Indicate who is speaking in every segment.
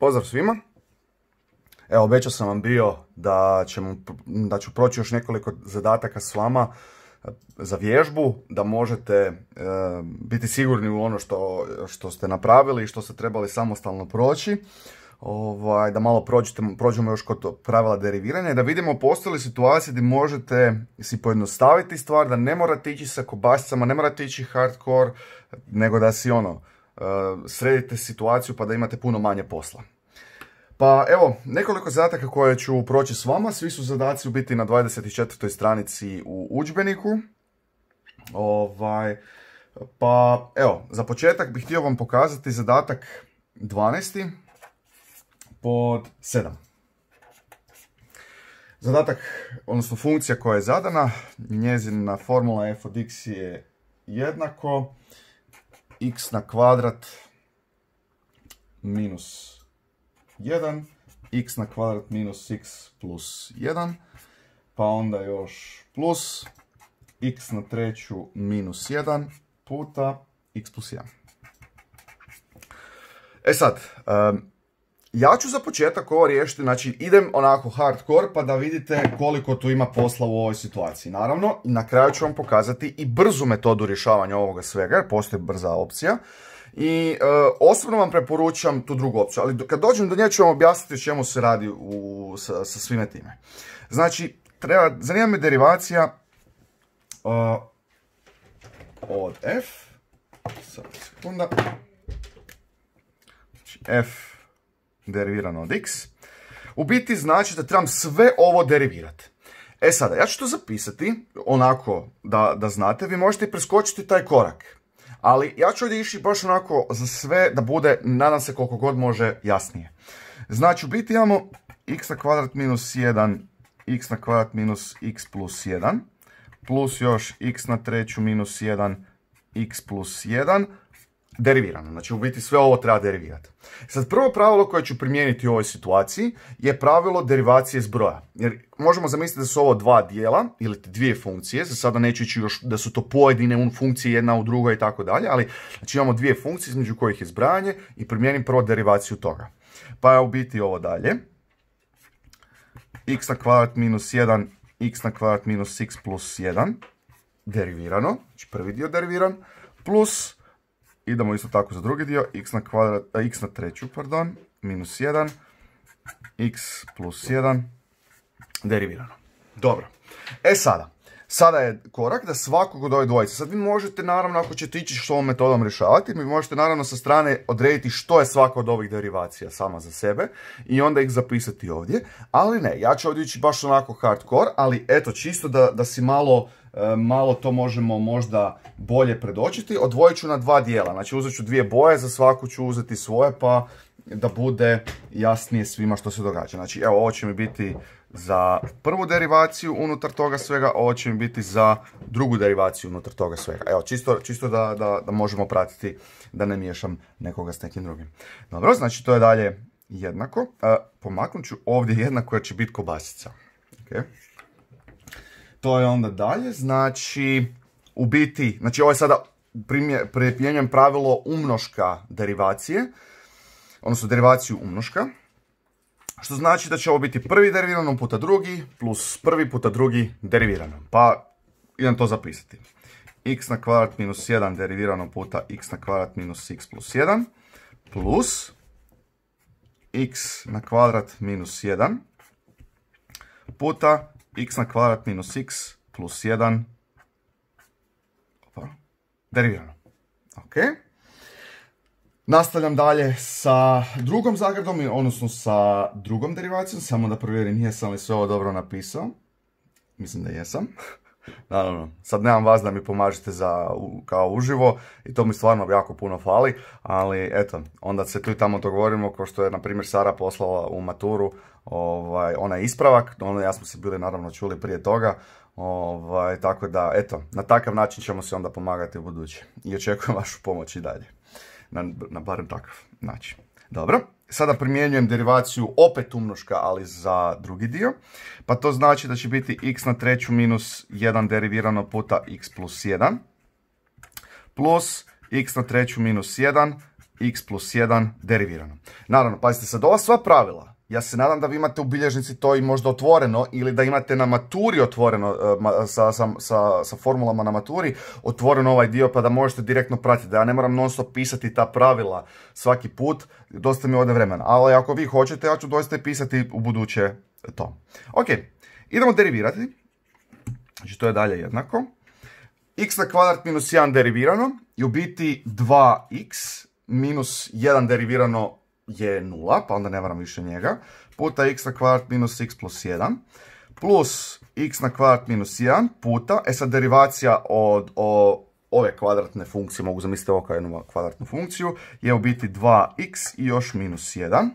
Speaker 1: Pozdrav svima. Evo, obećao sam vam bio da, ćemo, da ću proći još nekoliko zadataka s vama e, za vježbu, da možete e, biti sigurni u ono što, što ste napravili i što ste trebali samostalno proći. Ovaj, da malo prođete, prođemo još kod pravila deriviranja i da vidimo postoje li situacije gdje možete si pojednostaviti stvar, da ne morate ići sa kobasicama, ne morate ići hardcore, nego da si ono, E, sredite situaciju pa da imate puno manje posla. Pa evo, nekoliko zadataka koje ću proći s vama. Svi su zadaci u biti na 24. stranici u udžbeniku. Ovaj, pa evo, za početak bih htio vam pokazati zadatak 12. pod 7. Zadatak, odnosno funkcija koja je zadana, njezina formula f je jednako x na kvadrat minus 1, x na kvadrat minus x plus 1, pa onda još plus x na treću minus 1 puta x plus 1. E sad, ja ću za početak ovo riješiti, znači idem onako hardcore pa da vidite koliko tu ima posla u ovoj situaciji. Naravno, na kraju ću vam pokazati i brzu metodu rješavanja ovoga svega, jer postoji brza opcija. I e, osobno vam preporučam tu drugu opciju, ali kad dođem do nje ću vam objasniti čemu se radi u, sa, sa svime time. Znači, treba, zanima me derivacija e, od f, sad sekunda, znači f derivirano od x, u biti znači da trebam sve ovo derivirati. E sada, ja ću to zapisati, onako da, da znate, vi možete preskočiti taj korak. Ali ja ću ovdje ići baš onako za sve da bude, nadam se koliko god može, jasnije. Znači u biti imamo x na kvadrat minus 1, x na kvadrat minus x plus 1, plus još x na treću minus 1, x plus 1, derivirano. Znači u biti sve ovo treba derivirati. Sad prvo pravilo koje ću primijeniti u ovoj situaciji je pravilo derivacije zbroja. Jer možemo zamisliti da su ovo dva dijela ili dvije funkcije, za sada neću ići još da su to pojedine funkcije jedna u drugoj i tako dalje, ali znači imamo dvije funkcije između kojih je zbrajanje i primijenim prvo derivaciju toga. Pa je u biti ovo dalje. x na kvadrat minus 1, x na kvadrat minus x plus 1 derivirano, znači prvi dio deriviran, plus Idemo isto tako za drugi dio, x na, kvadrat, a, x na treću, pardon, minus 1, x plus 1, derivirano. Dobro. E sada, sada je korak da svakog od ove dvojice, sad vi možete naravno ako ćete ići s ovom metodom rješavati, vi možete naravno sa strane odrediti što je svaka od ovih derivacija sama za sebe i onda ih zapisati ovdje, ali ne, ja ću ovdje ići baš onako hardcore, ali eto čisto da, da si malo E, malo to možemo možda bolje predočiti. Odvojit ću na dva dijela, znači uzet ću dvije boje, za svaku ću uzeti svoje pa da bude jasnije svima što se događa. Znači evo ovo će mi biti za prvu derivaciju unutar toga svega, ovo će mi biti za drugu derivaciju unutar toga svega. Evo, čisto, čisto da, da, da možemo pratiti da ne miješam nekoga s nekim drugim. Dobro, znači to je dalje jednako. E, pomaknut ću ovdje jednako jer će biti kobasica. Okay to je onda dalje, znači u biti, znači ovo je sada pripljenjujem pravilo umnoška derivacije, odnosno derivaciju umnoška, što znači da će ovo biti prvi derivirano puta drugi plus prvi puta drugi derivirano. Pa idem to zapisati. x na kvadrat minus 1 derivirano puta x na kvadrat minus x plus 1 plus x na kvadrat minus 1 puta x na kvadrat minus x plus 1 derivirano. Ok. Nastavljam dalje sa drugom zagradom, odnosno sa drugom derivacijom, samo da provjerim jesam li sve ovo dobro napisao. Mislim da jesam. Naravno, sad nemam vas da mi pomažete za, kao uživo i to mi stvarno jako puno fali, ali eto, onda se tu i tamo dogovorimo, kao što je, na primjer, Sara poslala u maturu ovaj, onaj ispravak, ono ja smo se bili naravno čuli prije toga, ovaj, tako da eto, na takav način ćemo se onda pomagati u budući i očekujem vašu pomoć i dalje, na, na barem takav način. Dobro, sada primjenjujem derivaciju opet umnoška, ali za drugi dio. Pa to znači da će biti x na treću minus 1 derivirano puta x plus 1. Plus x na treću minus 1, x plus 1 derivirano. Naravno, pazite sad, ova sva pravila ja se nadam da vi imate u bilježnici to i možda otvoreno ili da imate na maturi otvoreno, e, sa, sa, sa, sa formulama na maturi, otvoreno ovaj dio pa da možete direktno pratiti. Da ja ne moram non stop pisati ta pravila svaki put, dosta mi ode vremena. Ali ako vi hoćete, ja ću doista pisati u buduće to. Ok, idemo derivirati. Znači to je dalje jednako. x na kvadrat minus 1 derivirano i u biti 2x minus 1 derivirano je 0, pa onda ne varam više njega, puta x na kvart minus x plus 1, plus x na kvadrat minus 1 puta, e sad derivacija od o, ove kvadratne funkcije, mogu zamisliti ovo kao jednu kvadratnu funkciju, je u biti 2x i još minus 1,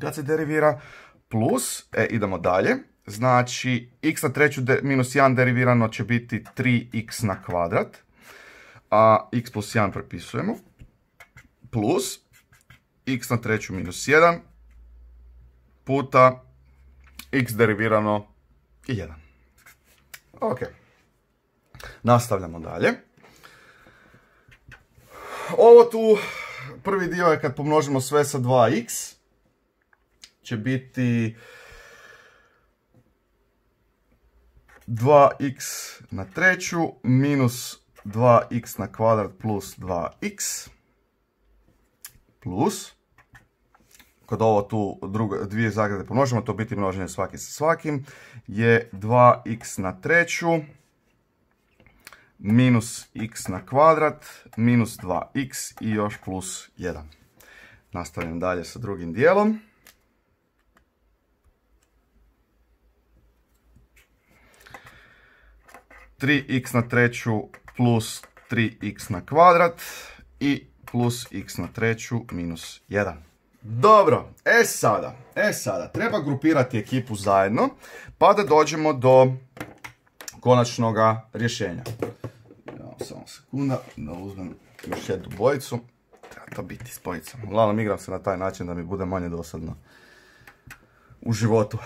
Speaker 1: kad se derivira, plus, e, idemo dalje, znači x na treću minus 1 derivirano će biti 3x na kvadrat, a x plus 1 prepisujemo, plus x na treću minus 1 puta x derivirano i 1. Ok. Nastavljamo dalje. Ovo tu, prvi dio je kad pomnožimo sve sa 2x, će biti 2x na treću minus 2x na kvadrat plus 2x plus kad ovo tu dvije zagrade pomnožimo, to biti množenje svaki sa svakim, je 2x na treću minus x na kvadrat minus 2x i još plus 1. Nastavljam dalje sa drugim dijelom. 3 x na treću plus 3x na kvadrat i plus x na treću minus 1. Dobro, e sada, e sada, treba grupirati ekipu zajedno, pa da dođemo do konačnog rješenja. Samo sekunda, da uzmem još jednu bojicu. Treba to biti s bojicom. Uglavnom igram se na taj način da mi bude manje dosadno u životu.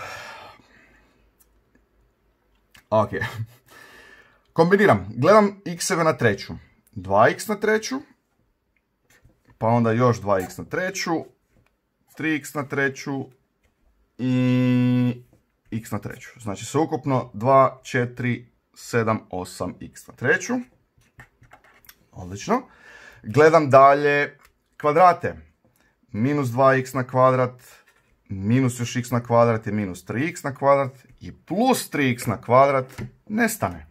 Speaker 1: Ok. Kombiniram. Gledam x-eve na treću. 2x na treću. Pa onda još 2x na treću. 3x na treću i x na treću. Znači se ukupno 2, 4, 7, 8, x na treću. Odlično. Gledam dalje kvadrate. Minus 2x na kvadrat, minus još x na kvadrat je minus 3x na kvadrat i plus 3x na kvadrat nestane.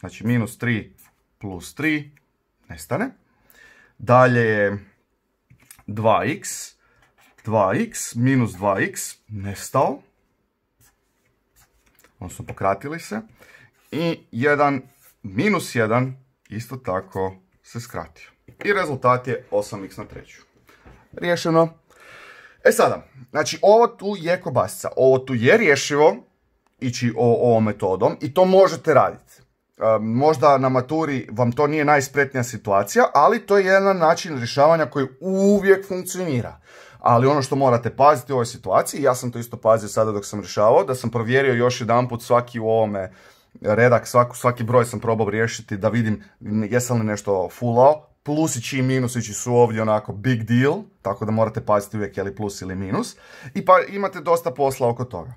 Speaker 1: Znači minus 3 plus 3 nestane. Dalje je 2x 2x minus 2x nestao, su pokratili se, i 1 minus 1 isto tako se skratio. I rezultat je 8x na treću. Riješeno. E sada, znači ovo tu je kobasica, ovo tu je rješivo, ići ovom metodom i to možete raditi. E, možda na maturi vam to nije najspretnija situacija, ali to je jedan način rješavanja koji uvijek funkcionira ali ono što morate paziti u ovoj situaciji, ja sam to isto pazio sada dok sam rješavao, da sam provjerio još jedan put svaki u ovome redak, svaku, svaki broj sam probao riješiti da vidim jesam li nešto fulao, plusići i minusići su ovdje onako big deal, tako da morate paziti uvijek je li plus ili minus, i pa imate dosta posla oko toga.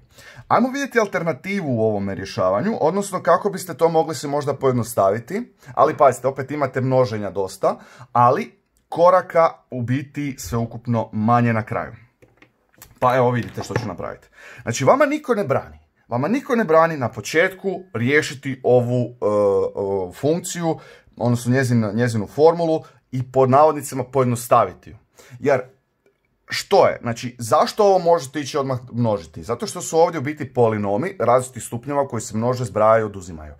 Speaker 1: Ajmo vidjeti alternativu u ovome rješavanju, odnosno kako biste to mogli se možda pojednostaviti, ali pazite, opet imate množenja dosta, ali koraka u biti ukupno manje na kraju. Pa evo vidite što ću napraviti. Znači vama niko ne brani. Vama niko ne brani na početku riješiti ovu e, e, funkciju, odnosno njezinu formulu i pod navodnicima pojednostaviti ju. Jer što je? Znači, zašto ovo možete ići odmah množiti? Zato što su ovdje u biti polinomi različitih stupnjeva koji se množe, zbrajaju, oduzimaju.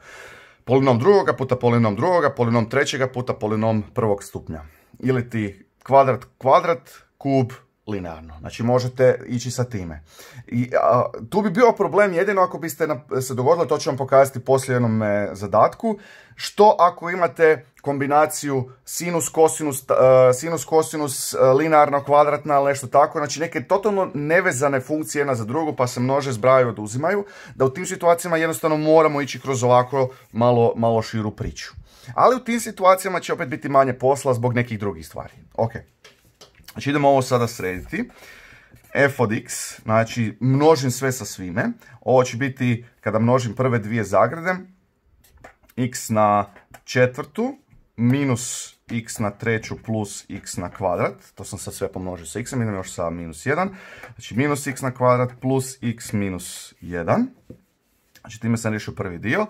Speaker 1: Polinom drugoga puta polinom drugoga, polinom trećega puta polinom prvog stupnja ili ti kvadrat, kvadrat, kub, linearno. Znači možete ići sa time. I, tu bi bio problem jedino ako biste se dogodili, to ću vam pokazati poslije jednom zadatku, što ako imate kombinaciju sinus, kosinus, e, sinus, kosinus, e, kvadratna, ali nešto tako, znači neke totalno nevezane funkcije jedna za drugu pa se množe, zbrajaju, oduzimaju, da u tim situacijama jednostavno moramo ići kroz ovako malo, malo širu priču. Ali u tim situacijama će opet biti manje posla zbog nekih drugih stvari. Ok. Znači idemo ovo sada srediti. f od x, znači množim sve sa svime. Ovo će biti, kada množim prve dvije zagrade, x na četvrtu minus x na treću plus x na kvadrat, to sam sad sve pomnožio sa x idem još sa minus 1, znači minus x na kvadrat plus x minus 1, znači time sam riješio prvi dio,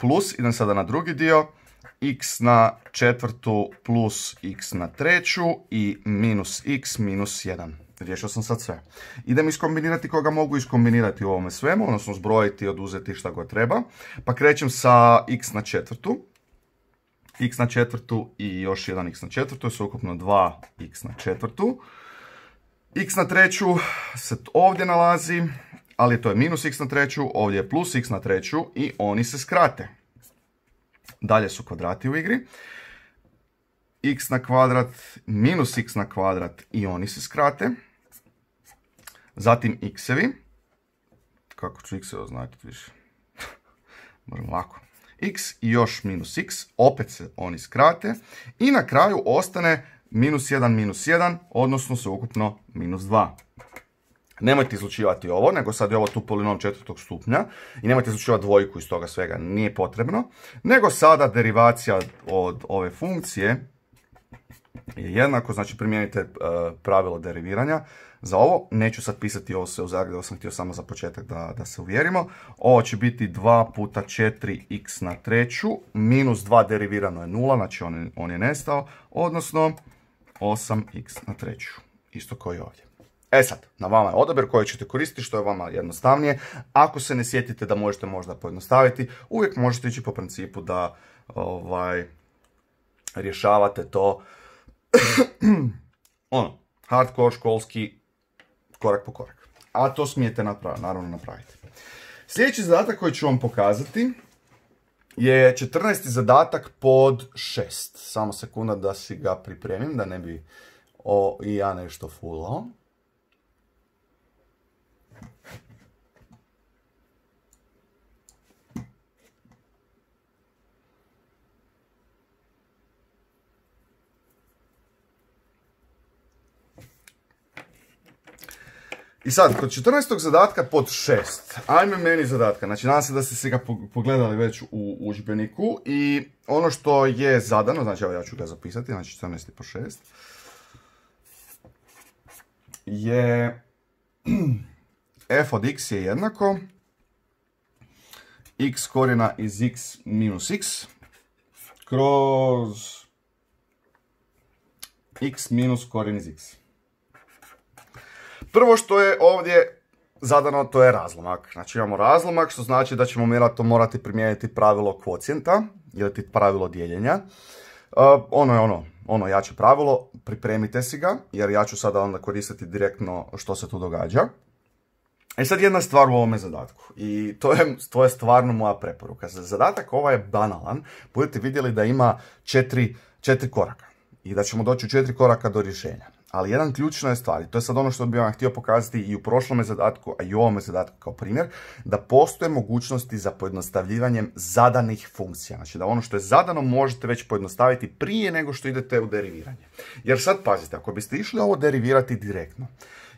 Speaker 1: plus idem sada na drugi dio, x na četvrtu plus x na treću i minus x minus 1. Riješio sam sad sve. Idem iskombinirati koga mogu iskombinirati u ovome svemu, odnosno zbrojiti, oduzeti šta god treba. Pa krećem sa x na četvrtu. x na četvrtu i još jedan x na četvrtu, je su ukupno 2x na četvrtu. x na treću se ovdje nalazi, ali to je minus x na treću, ovdje je plus x na treću i oni se skrate. Dalje su kvadrati u igri. x na kvadrat minus x na kvadrat i oni se skrate. Zatim x-evi. Kako ću x-eve označiti više? Moram lako. x i još minus x. Opet se oni skrate. I na kraju ostane minus 1 minus 1, odnosno sveukupno minus 2. Nemojte izlučivati ovo, nego sad je ovo tu polinom četvrtog stupnja i nemojte izlučivati dvojku iz toga svega, nije potrebno. Nego sada derivacija od ove funkcije je jednako, znači primijenite e, pravilo deriviranja za ovo. Neću sad pisati ovo sve u zagradu, ovo sam htio samo za početak da, da se uvjerimo. Ovo će biti 2 puta 4x na treću, minus 2 derivirano je 0, znači on, on je nestao, odnosno 8x na treću, isto kao i ovdje. E sad, na vama je odabir koji ćete koristiti, što je vama jednostavnije. Ako se ne sjetite da možete možda pojednostaviti, uvijek možete ići po principu da ovaj, rješavate to ono, hardcore školski korak po korak. A to smijete napraviti, naravno napraviti. Sljedeći zadatak koji ću vam pokazati je 14. zadatak pod 6. Samo sekunda da si ga pripremim, da ne bi o, i ja nešto fulao. I sad, kod 14. zadatka pod 6, ajme meni zadatka, znači nadam se da ste se ga pogledali već u učbeniku i ono što je zadano, znači evo ja ću ga zapisati, znači 14. po 6, je f od x je jednako x korijena iz x minus x kroz x minus korijen iz x. Prvo što je ovdje zadano, to je razlomak. Znači imamo razlomak, što znači da ćemo to morati primijeniti pravilo kvocijenta, ili ti pravilo dijeljenja. Uh, ono je ono, ono jače pravilo, pripremite si ga, jer ja ću sada onda koristiti direktno što se tu događa. E sad jedna stvar u ovome zadatku i to je, to je stvarno moja preporuka. Zadatak ovaj je banalan, budete vidjeli da ima četiri, četiri koraka i da ćemo doći u četiri koraka do rješenja ali jedan ključna je stvar, i to je sad ono što bih vam htio pokazati i u prošlome zadatku, a i u ovome zadatku kao primjer, da postoje mogućnosti za pojednostavljivanjem zadanih funkcija. Znači da ono što je zadano možete već pojednostaviti prije nego što idete u deriviranje. Jer sad pazite, ako biste išli ovo derivirati direktno,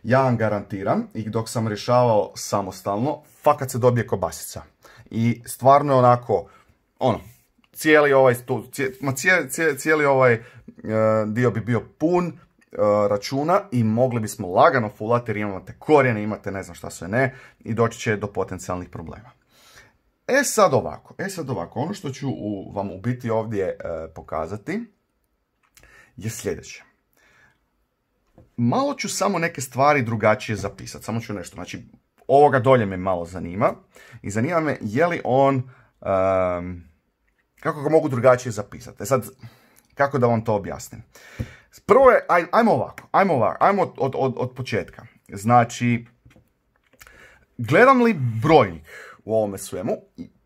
Speaker 1: ja vam garantiram, i dok sam rješavao samostalno, fakat se dobije kobasica. I stvarno je onako, ono, cijeli ovaj, cijeli ovaj e, dio bi bio pun, E, računa i mogli bismo lagano fulati jer imate korijene, imate ne znam šta sve ne i doći će do potencijalnih problema. E sad ovako, e sad ovako, ono što ću vam u biti ovdje e, pokazati je sljedeće. Malo ću samo neke stvari drugačije zapisati, samo ću nešto, znači ovoga dolje me malo zanima i zanima me je li on, kako ga mogu drugačije zapisati. E sad, kako da vam to objasnim? Prvo je, ajmo ovako, ajmo ovako, ajmo od, početka. Znači, gledam li brojnik u ovome svemu,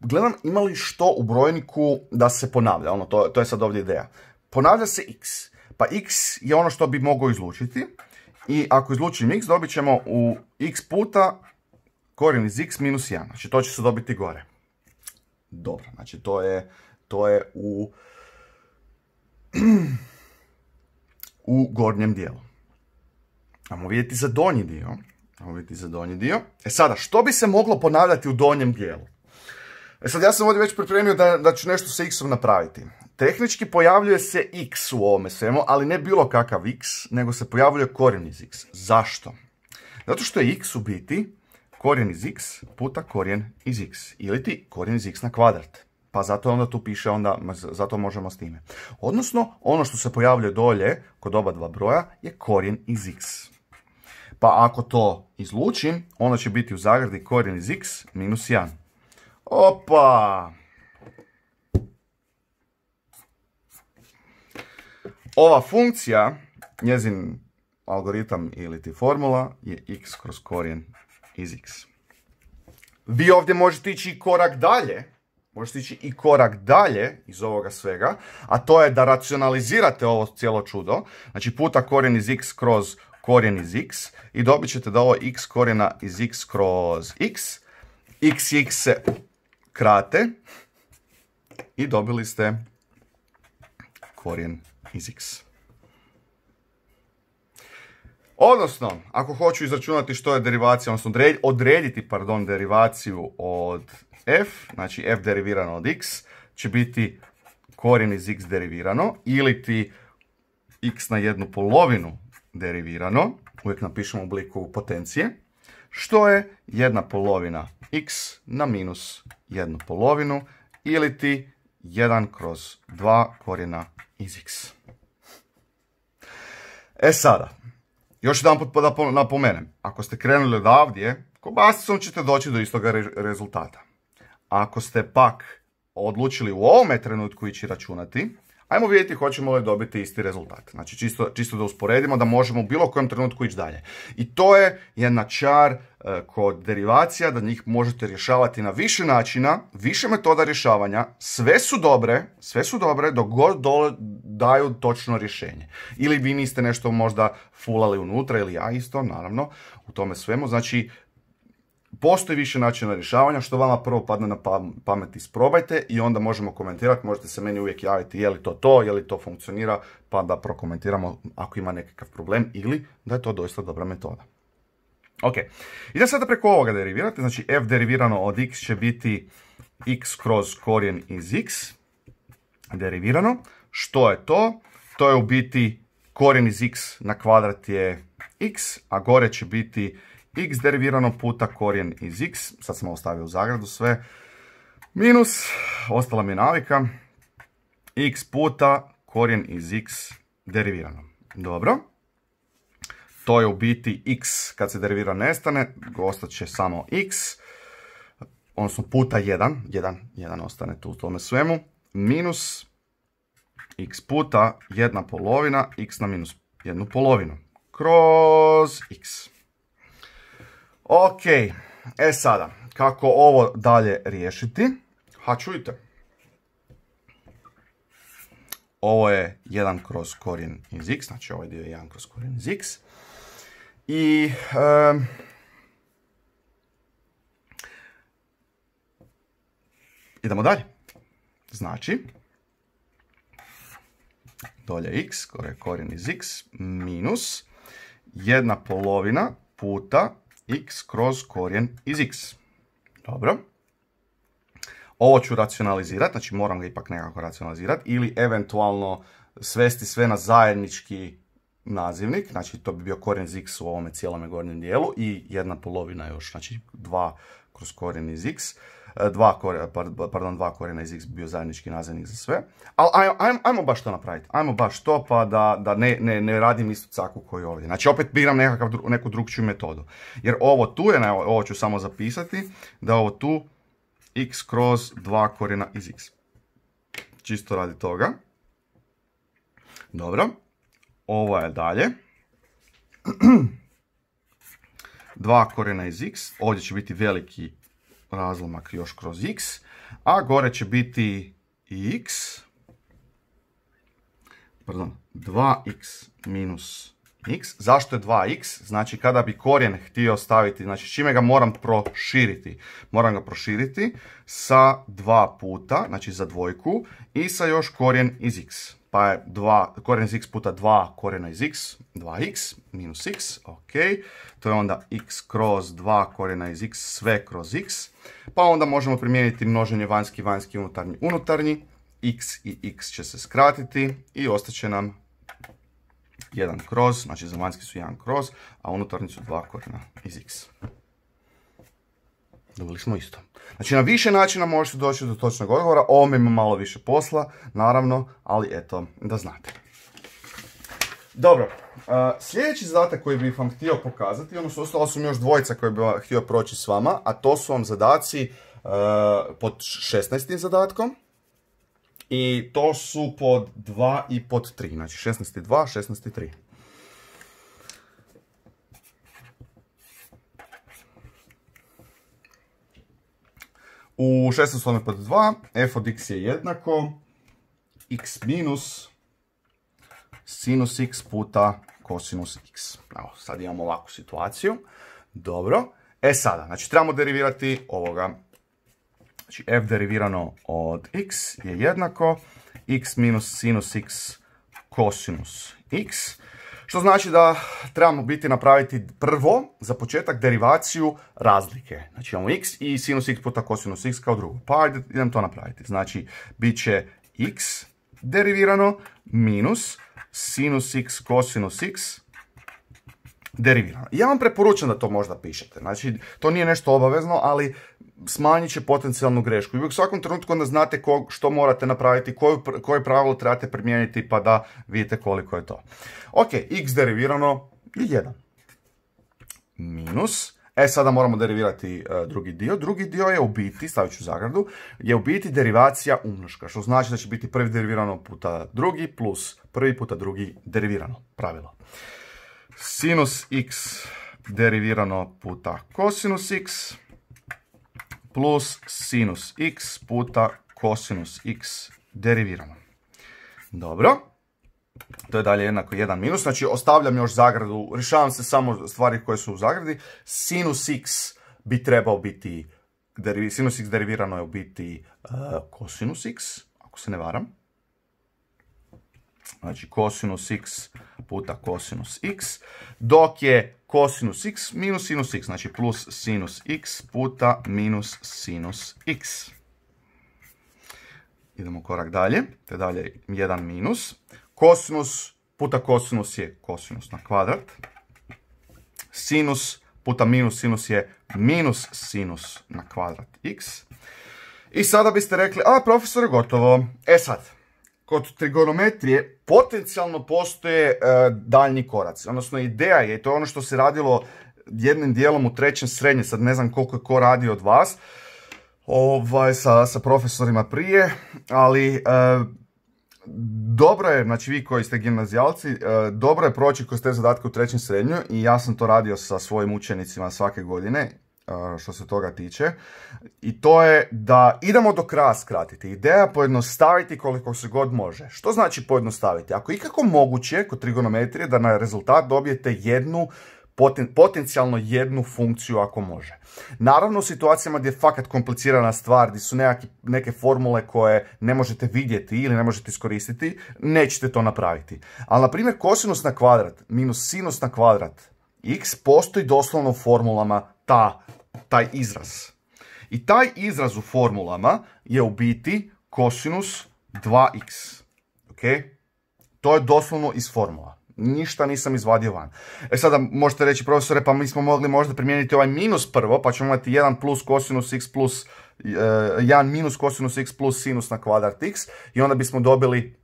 Speaker 1: gledam ima li što u brojniku da se ponavlja, ono, to, je sad ovdje ideja. Ponavlja se x, pa x je ono što bi mogao izlučiti i ako izlučim x dobit ćemo u x puta korijen iz x minus 1, znači to će se dobiti gore. Dobro, znači to je, to je u... u gornjem dijelu. Amo vidjeti za donji dio. Amo vidjeti za donji dio. E sada, što bi se moglo ponavljati u donjem dijelu? E sad, ja sam ovdje već pripremio da, da ću nešto sa x-om napraviti. Tehnički pojavljuje se x u ovome svemu, ali ne bilo kakav x, nego se pojavljuje korijen iz x. Zašto? Zato što je x u biti korijen iz x puta korijen iz x. Ili ti korijen iz x na kvadrat pa zato onda tu piše onda, zato možemo s time. Odnosno, ono što se pojavljuje dolje kod oba dva broja je korijen iz x. Pa ako to izlučim, onda će biti u zagradi korijen iz x minus 1. Opa! Ova funkcija, njezin algoritam ili ti formula, je x kroz korijen iz x. Vi ovdje možete ići korak dalje možete ići i korak dalje iz ovoga svega, a to je da racionalizirate ovo cijelo čudo, znači puta korijen iz x kroz korijen iz x i dobit ćete da ovo x korijena iz x kroz x, x i x se krate i dobili ste korijen iz x. Odnosno, ako hoću izračunati što je derivacija, odnosno odrediti pardon, derivaciju od f, znači f derivirano od x, će biti korijen iz x derivirano ili ti x na jednu polovinu derivirano, uvijek napišemo u obliku potencije, što je jedna polovina x na minus jednu polovinu ili ti 1 kroz 2 korijena iz x. E sada, još jedan put napomenem, ako ste krenuli odavdje, kobasicom ćete doći do istoga rezultata. Ako ste pak odlučili u ovome trenutku ići računati, ajmo vidjeti hoćemo li dobiti isti rezultat. Znači čisto, čisto da usporedimo da možemo u bilo kojem trenutku ići dalje. I to je jedna čar e, kod derivacija da njih možete rješavati na više načina, više metoda rješavanja, sve su dobre, sve su dobre dok god do, daju točno rješenje. Ili vi niste nešto možda fulali unutra ili ja isto, naravno, u tome svemu. Znači, Postoji više načina rješavanja, što vama prvo padne na pa- pamet isprobajte i onda možemo komentirati, možete se meni uvijek javiti je li to to, je li to funkcionira, pa da prokomentiramo ako ima nekakav problem ili da je to doista dobra metoda. Ok, idem sada preko ovoga derivirati, znači f derivirano od x će biti x kroz korijen iz x, derivirano. Što je to? To je u biti korijen iz x na kvadrat je x, a gore će biti x derivirano puta korijen iz x, sad sam ostavio u zagradu sve, minus, ostala mi je navika, x puta korijen iz x derivirano. Dobro. To je u biti x, kad se derivira nestane, ostat će samo x, odnosno puta 1, 1, 1 ostane tu u tome svemu, minus x puta jedna polovina x na minus jednu polovinu kroz x. Ok, e sada, kako ovo dalje riješiti? Ha, čujte. Ovo je 1 kroz korijen iz x, znači ovaj dio je 1 kroz korijen iz x. I... idemo dalje. Znači, dolje x, gore korijen iz x, minus jedna polovina puta x kroz korijen iz x. Dobro. Ovo ću racionalizirati, znači moram ga ipak nekako racionalizirati ili eventualno svesti sve na zajednički nazivnik, znači to bi bio korijen iz x u ovome cijelome gornjem dijelu i jedna polovina još, znači 2 kroz korijen iz x. E, dva, pardon, dva korena iz x bio zajednički nazivnik za sve. Ali ajmo, baš to napraviti. Ajmo baš to pa da, ne, radim istu caku koju ovdje. Znači opet biram nekakav, neku drugčiju metodu. Jer ovo tu je, ovo ću samo zapisati, da ovo tu x kroz dva korena iz x. Čisto radi toga. Dobro. Ovo je dalje. 2 korena iz x, ovdje će biti veliki razlomak još kroz x, a gore će biti x, pardon, 2x minus x. Zašto je 2x? Znači kada bi korijen htio staviti, znači čime ga moram proširiti? Moram ga proširiti sa 2 puta, znači za dvojku, i sa još korijen iz x pa je 2, iz x puta 2 korena iz x, 2x minus x, ok, to je onda x kroz 2 korena iz x, sve kroz x, pa onda možemo primijeniti množenje vanjski, vanjski, unutarnji, unutarnji, x i x će se skratiti i ostaće nam 1 kroz, znači za vanjski su 1 kroz, a unutarnji su 2 korena iz x. Dobili smo isto. Znači na više načina možete doći do točnog odgovora. ovo ima malo više posla, naravno, ali eto, da znate. Dobro, e, sljedeći zadatak koji bih vam htio pokazati, odnosno ostalo su mi još dvojica koje bih vam htio proći s vama, a to su vam zadaci e, pod 16. zadatkom. I to su pod 2 i pod 3, znači 16 i U 16 pod 2, f od x je jednako x minus sinus x puta kosinus x. Evo, sad imamo ovakvu situaciju. Dobro. E sada, znači trebamo derivirati ovoga. Znači f derivirano od x je jednako x minus sinus x kosinus x. Što znači da trebamo biti napraviti prvo, za početak, derivaciju razlike. Znači imamo x i sinus x puta kosinus x kao drugo. Pa ajde, idem to napraviti. Znači, bit će x derivirano minus sinus x kosinus x derivirano. Ja vam preporučam da to možda pišete. Znači, to nije nešto obavezno, ali smanjit će potencijalnu grešku. I u svakom trenutku onda znate što morate napraviti, koje pravilo trebate primijeniti pa da vidite koliko je to. Ok, x derivirano je 1. Minus, E, sada moramo derivirati e, drugi dio. Drugi dio je u biti, stavit ću zagradu, je u biti derivacija umnoška, što znači da će biti prvi derivirano puta drugi plus prvi puta drugi derivirano pravilo sinus x derivirano puta kosinus x plus sinus x puta kosinus x derivirano. Dobro. To je dalje jednako 1 minus. Znači ostavljam još zagradu, rješavam se samo stvari koje su u zagradi. Sinus x bi trebao biti, sinus x derivirano je u biti e, kosinus x, ako se ne varam. Znači kosinus x puta kosinus x, dok je kosinus x minus sinus x, znači plus sinus x puta minus sinus x. Idemo korak dalje, te dalje 1 minus. Kosinus puta kosinus je kosinus na kvadrat. Sinus puta minus sinus je minus sinus na kvadrat x. I sada biste rekli, a profesor gotovo. E sad, kod trigonometrije potencijalno postoje e, daljnji koraci. Odnosno ideja je, to je ono što se radilo jednim dijelom u trećem srednje, sad ne znam koliko je ko radi od vas, ovaj, sa, profesorima prije, ali e, dobro je, znači vi koji ste gimnazijalci, e, dobro je proći kroz te zadatke u trećem srednju i ja sam to radio sa svojim učenicima svake godine što se toga tiče. I to je da idemo do kraja skratiti. Ideja je pojednostaviti koliko se god može. Što znači pojednostaviti? Ako je ikako moguće kod trigonometrije da na rezultat dobijete jednu potencijalno jednu funkciju ako može. Naravno u situacijama gdje je fakat komplicirana stvar, gdje su neke formule koje ne možete vidjeti ili ne možete iskoristiti, nećete to napraviti. Ali na primjer kosinus na kvadrat minus sinus na kvadrat x postoji doslovno u formulama ta taj izraz. I taj izraz u formulama je u biti kosinus 2x. Ok? To je doslovno iz formula. Ništa nisam izvadio van. E sada možete reći, profesore, pa mi smo mogli možda primijeniti ovaj minus prvo, pa ćemo imati 1 plus kosinus x plus, 1 e, minus kosinus x plus sinus na kvadrat x i onda bismo dobili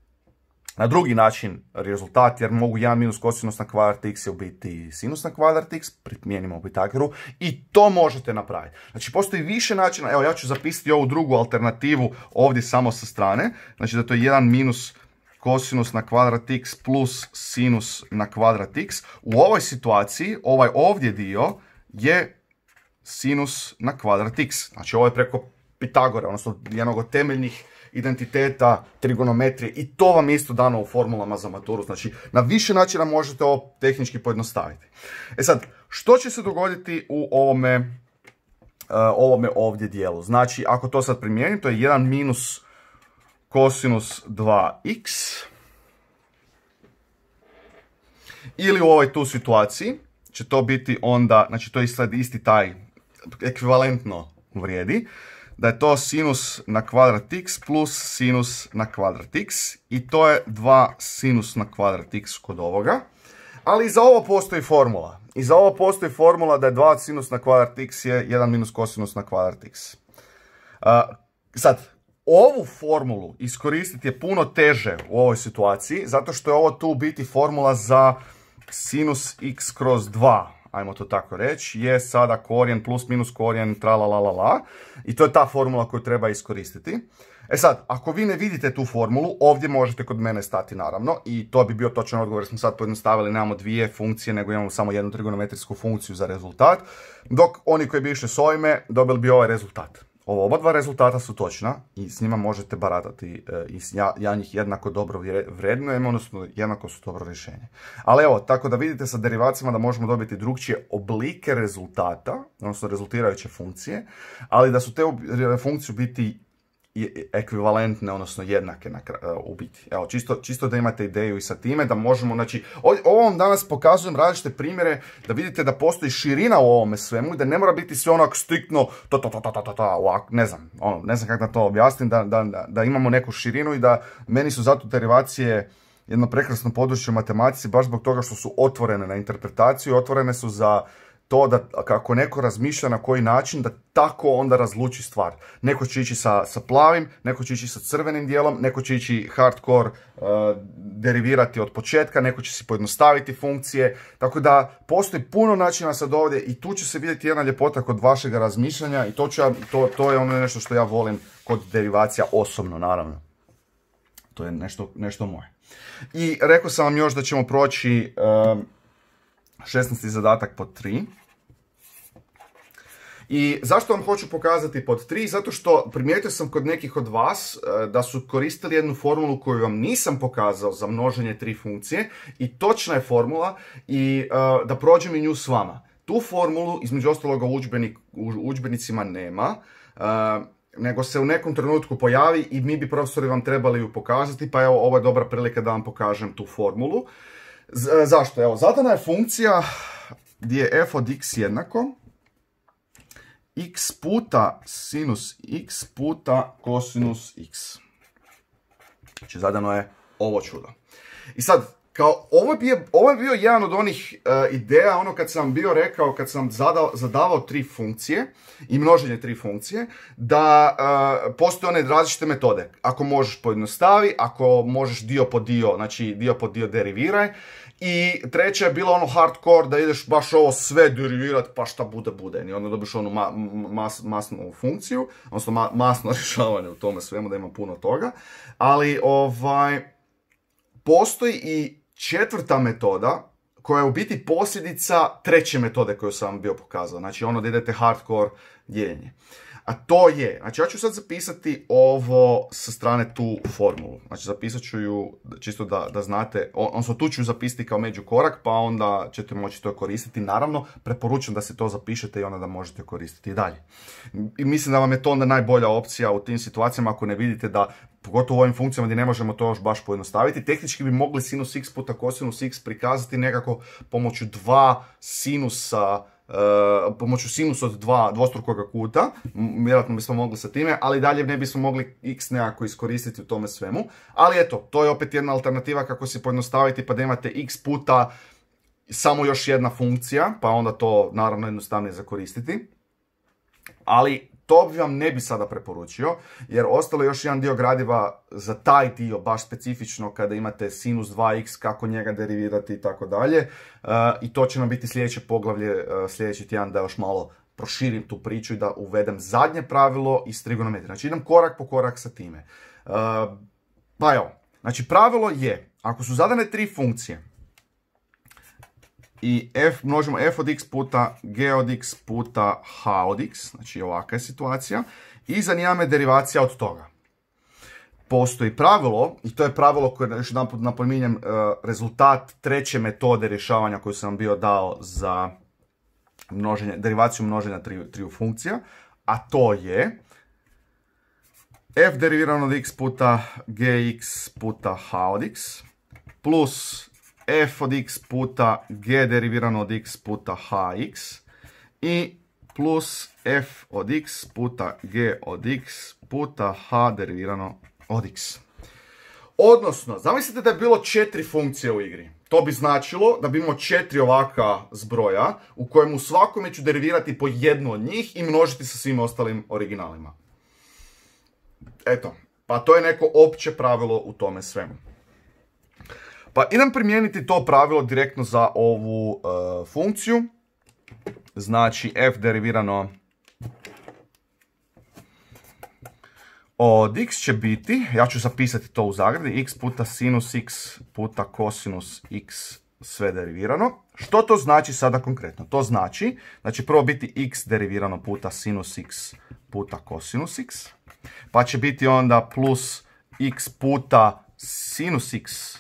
Speaker 1: na drugi način rezultat, jer mogu 1 minus kosinus na kvadrat x je u biti sinus na kvadrat x, primijenimo u Pitagoru, i to možete napraviti. Znači, postoji više načina, evo ja ću zapisati ovu drugu alternativu ovdje samo sa strane, znači da to je 1 minus kosinus na kvadrat x plus sinus na kvadrat x. U ovoj situaciji, ovaj ovdje dio je sinus na kvadrat x. Znači, ovo je preko Pitagora, odnosno jednog od temeljnih identiteta, trigonometrije i to vam je isto dano u formulama za maturu. Znači, na više načina možete ovo tehnički pojednostaviti. E sad, što će se dogoditi u ovome, e, ovome ovdje dijelu? Znači, ako to sad primijenim, to je 1 minus kosinus 2x. Ili u ovoj tu situaciji će to biti onda, znači to je isti taj ekvivalentno vrijedi da je to sinus na kvadrat x plus sinus na kvadrat x i to je 2 sinus na kvadrat x kod ovoga. Ali i za ovo postoji formula. I za ovo postoji formula da je 2 sinus na kvadrat x je 1 minus kosinus na kvadrat x. E, sad, ovu formulu iskoristiti je puno teže u ovoj situaciji, zato što je ovo tu biti formula za sinus x kroz 2 ajmo to tako reći, je sada korijen plus minus korijen tra la la la la. I to je ta formula koju treba iskoristiti. E sad, ako vi ne vidite tu formulu, ovdje možete kod mene stati naravno i to bi bio točan odgovor jer smo sad pojednostavili, nemamo dvije funkcije nego imamo samo jednu trigonometrijsku funkciju za rezultat, dok oni koji bi išli s ovime dobili bi ovaj rezultat. Ova oba dva rezultata su točna i s njima možete baratati e, i ja, ja njih jednako dobro vrednujem, odnosno jednako su dobro rješenje. Ali evo, tako da vidite sa derivacima da možemo dobiti drugčije oblike rezultata, odnosno rezultirajuće funkcije, ali da su te funkcije biti ekvivalentne, odnosno jednake na u biti. Evo, čisto, čisto da imate ideju i sa time, da možemo, znači, ovo vam danas pokazujem različite primjere, da vidite da postoji širina u ovome svemu, da ne mora biti sve onak striktno, to, to, to, to, to, to, ne znam, ono, ne znam kako da to objasnim, da, da, da imamo neku širinu i da meni su zato derivacije jedno prekrasno područje u matematici, baš zbog toga što su otvorene na interpretaciju, otvorene su za to da kako neko razmišlja na koji način da tako onda razluči stvar. Neko će ići sa, sa plavim, neko će ići sa crvenim dijelom, neko će ići hardcore uh, derivirati od početka, neko će si pojednostaviti funkcije. Tako da postoji puno načina sad ovdje i tu će se vidjeti jedna ljepota kod vašeg razmišljanja i to, to, to je ono nešto što ja volim kod derivacija osobno naravno. To je nešto, nešto moje. I rekao sam vam još da ćemo proći um, 16. zadatak pod 3. I zašto vam hoću pokazati pod 3? Zato što primijetio sam kod nekih od vas e, da su koristili jednu formulu koju vam nisam pokazao za množenje tri funkcije i točna je formula i e, da prođem i nju s vama. Tu formulu, između ostalog, u udžbenicima nema, e, nego se u nekom trenutku pojavi i mi bi profesori vam trebali ju pokazati, pa evo, ovo je dobra prilika da vam pokažem tu formulu. E, zašto? Evo, zadana je funkcija gdje je f od x jednako x puta sinus x puta kosinus x. Znači zadano je ovo čudo. I sad, kao, ovo je, ovo je bio jedan od onih eh, ideja, ono kad sam bio rekao, kad sam zadao, zadavao tri funkcije i množenje tri funkcije, da eh, postoje one različite metode. Ako možeš pojednostavi, ako možeš dio po dio, znači dio po dio deriviraj. I treće je bilo ono hardcore, da ideš baš ovo sve derivirati, pa šta bude, bude. I onda dobiš onu masnu funkciju, odnosno masno rješavanje u tome svemu, da ima puno toga. Ali, ovaj, postoji i Četvrta metoda, koja je u biti posljedica treće metode koju sam vam bio pokazao. Znači ono da idete hardcore dijeljenje. A to je, znači ja ću sad zapisati ovo sa strane tu formulu. Znači zapisat ću ju čisto da, da znate, odnosno tu ću zapisati kao među korak pa onda ćete moći to koristiti. Naravno, preporučujem da se to zapišete i onda da možete koristiti i dalje. I mislim da vam je to onda najbolja opcija u tim situacijama ako ne vidite da pogotovo u ovim funkcijama gdje ne možemo to još baš pojednostaviti, tehnički bi mogli sinus x puta kosinus x prikazati nekako pomoću dva sinusa, e, pomoću sinusa od dva dvostrukoga kuta, vjerojatno bismo mogli sa time, ali dalje ne bismo mogli x nekako iskoristiti u tome svemu. Ali eto, to je opet jedna alternativa kako se pojednostaviti pa da imate x puta samo još jedna funkcija, pa onda to naravno jednostavnije zakoristiti. Ali to bi vam ne bi sada preporučio, jer ostalo je još jedan dio gradiva za taj dio, baš specifično, kada imate sinus 2x, kako njega derivirati i tako dalje. E, I to će nam biti sljedeće poglavlje, e, sljedeći tjedan da još malo proširim tu priču i da uvedem zadnje pravilo iz trigonometrije. Znači idem korak po korak sa time. E, pa evo, znači pravilo je, ako su zadane tri funkcije, i f množimo f od x puta g od x puta h od x, znači ovakva je situacija, i zanima me derivacija od toga. Postoji pravilo, i to je pravilo koje, još jedan napominjem, e, rezultat treće metode rješavanja koju sam bio dao za množenje, derivaciju množenja triju, triju funkcija, a to je f derivirano od x puta gx puta h od x plus f od x puta g derivirano od x puta hx i plus f od x puta g od x puta h derivirano od x. Odnosno, zamislite da je bilo četiri funkcije u igri. To bi značilo da bi imao četiri ovaka zbroja u kojemu svakome ću derivirati po jednu od njih i množiti sa svim ostalim originalima. Eto, pa to je neko opće pravilo u tome svemu. Pa idem primijeniti to pravilo direktno za ovu e, funkciju. Znači f derivirano od x će biti, ja ću zapisati to u zagradi, x puta sinus x puta kosinus x sve derivirano. Što to znači sada konkretno? To znači, će znači prvo biti x derivirano puta sinus x puta kosinus x, pa će biti onda plus x puta sinus x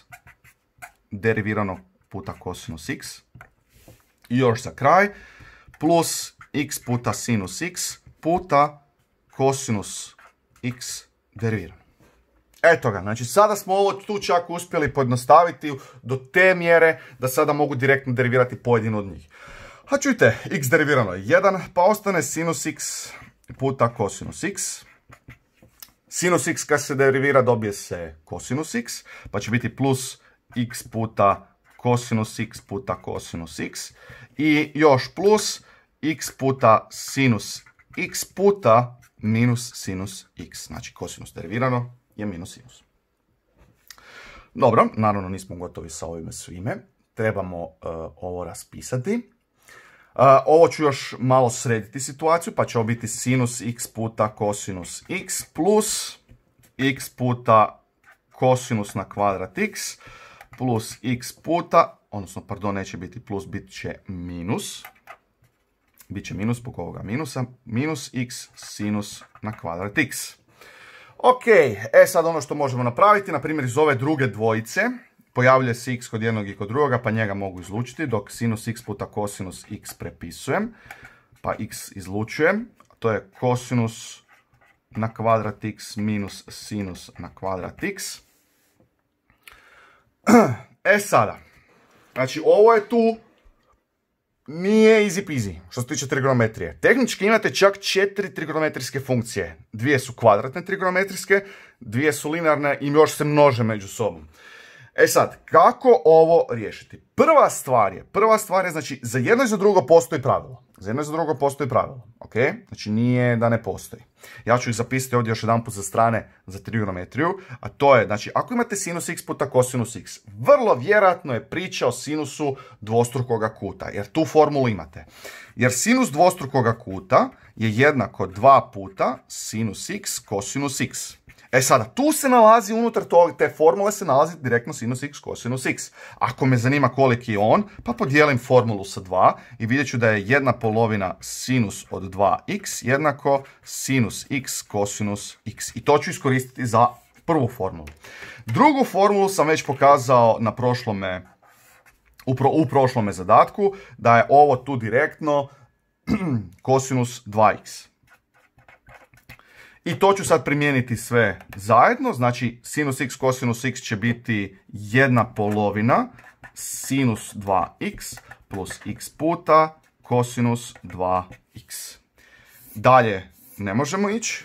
Speaker 1: derivirano puta kosinus x. I još za kraj, plus x puta sinus x puta kosinus x derivirano. Eto ga, znači sada smo ovo tu čak uspjeli pojednostaviti do te mjere da sada mogu direktno derivirati pojedinu od njih. A čujte, x derivirano je 1, pa ostane sinus x puta kosinus x. Sinus x kad se derivira dobije se kosinus x, pa će biti plus x puta kosinus x puta kosinus x i još plus x puta sinus x puta minus sinus x. Znači kosinus derivirano je minus sinus. Dobro, naravno nismo gotovi sa ovime svime. Trebamo e, ovo raspisati. E, ovo ću još malo srediti situaciju, pa će ovo biti sinus x puta kosinus x plus x puta kosinus na kvadrat x plus x puta, odnosno, pardon, neće biti plus, bit će minus. Biće minus po ovoga minusa, minus x sinus na kvadrat x. Ok, e sad ono što možemo napraviti, na primjer iz ove druge dvojice, pojavljuje se x kod jednog i kod drugoga, pa njega mogu izlučiti, dok sinus x puta kosinus x prepisujem, pa x izlučujem, to je kosinus na kvadrat x minus sinus na kvadrat x. E sada, znači ovo je tu, nije easy peasy što se tiče trigonometrije. Tehnički imate čak četiri trigonometrijske funkcije. Dvije su kvadratne trigonometrijske, dvije su linarne i još se množe među sobom. E sad, kako ovo riješiti? Prva stvar je, prva stvar je, znači, za jedno i za drugo postoji pravilo. Za jedno i za drugo postoji pravilo, ok? Znači, nije da ne postoji. Ja ću ih zapisati ovdje još jedan put za strane za trigonometriju, a to je, znači, ako imate sinus x puta kosinus x, vrlo vjerojatno je priča o sinusu dvostrukoga kuta, jer tu formulu imate. Jer sinus dvostrukoga kuta je jednako 2 puta sinus x kosinus x. E sada, tu se nalazi unutar te formule se nalazi direktno sinus x kosinus x. Ako me zanima koliki je on, pa podijelim formulu sa 2 i vidjet ću da je jedna polovina sinus od 2x jednako sinus x kosinus x. I to ću iskoristiti za prvu formulu. Drugu formulu sam već pokazao na prošlome, u, u prošlome zadatku, da je ovo tu direktno kosinus 2x. I to ću sad primijeniti sve zajedno, znači sinus x kosinus x će biti jedna polovina sinus 2x plus x puta kosinus 2x. Dalje ne možemo ići,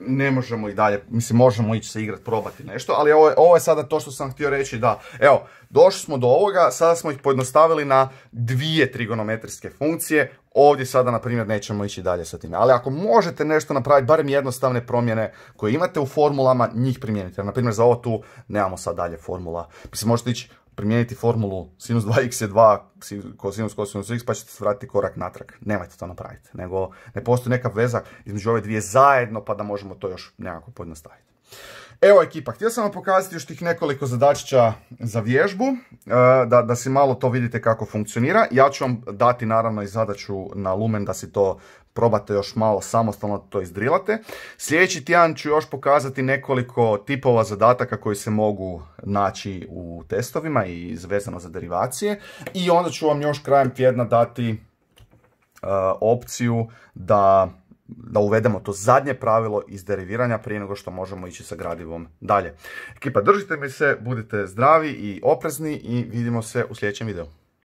Speaker 1: ne možemo i dalje, mislim možemo ići se igrati, probati nešto, ali ovo je, ovo je sada to što sam htio reći da, evo, došli smo do ovoga, sada smo ih pojednostavili na dvije trigonometrijske funkcije, ovdje sada, na primjer, nećemo ići dalje sa time. Ali ako možete nešto napraviti, barem jednostavne promjene koje imate u formulama, njih primijenite. Na primjer, za ovo tu nemamo sad dalje formula. Mislim, možete ići primijeniti formulu sinus 2x je 2 kosinus kosinus x pa ćete se vratiti korak natrag. Nemojte to napraviti, nego ne postoji neka veza između ove dvije zajedno pa da možemo to još nekako podnastaviti. Evo ekipa, htio sam vam pokazati još tih nekoliko zadačića za vježbu, e, da, da si malo to vidite kako funkcionira. Ja ću vam dati naravno i zadaću na Lumen da si to probate još malo samostalno to izdrilate. Sljedeći tjedan ću još pokazati nekoliko tipova zadataka koji se mogu naći u testovima i vezano za derivacije. I onda ću vam još krajem tjedna dati e, opciju da da uvedemo to zadnje pravilo iz deriviranja prije nego što možemo ići sa gradivom dalje. Ekipa, držite mi se, budite zdravi i oprezni i vidimo se u sljedećem videu.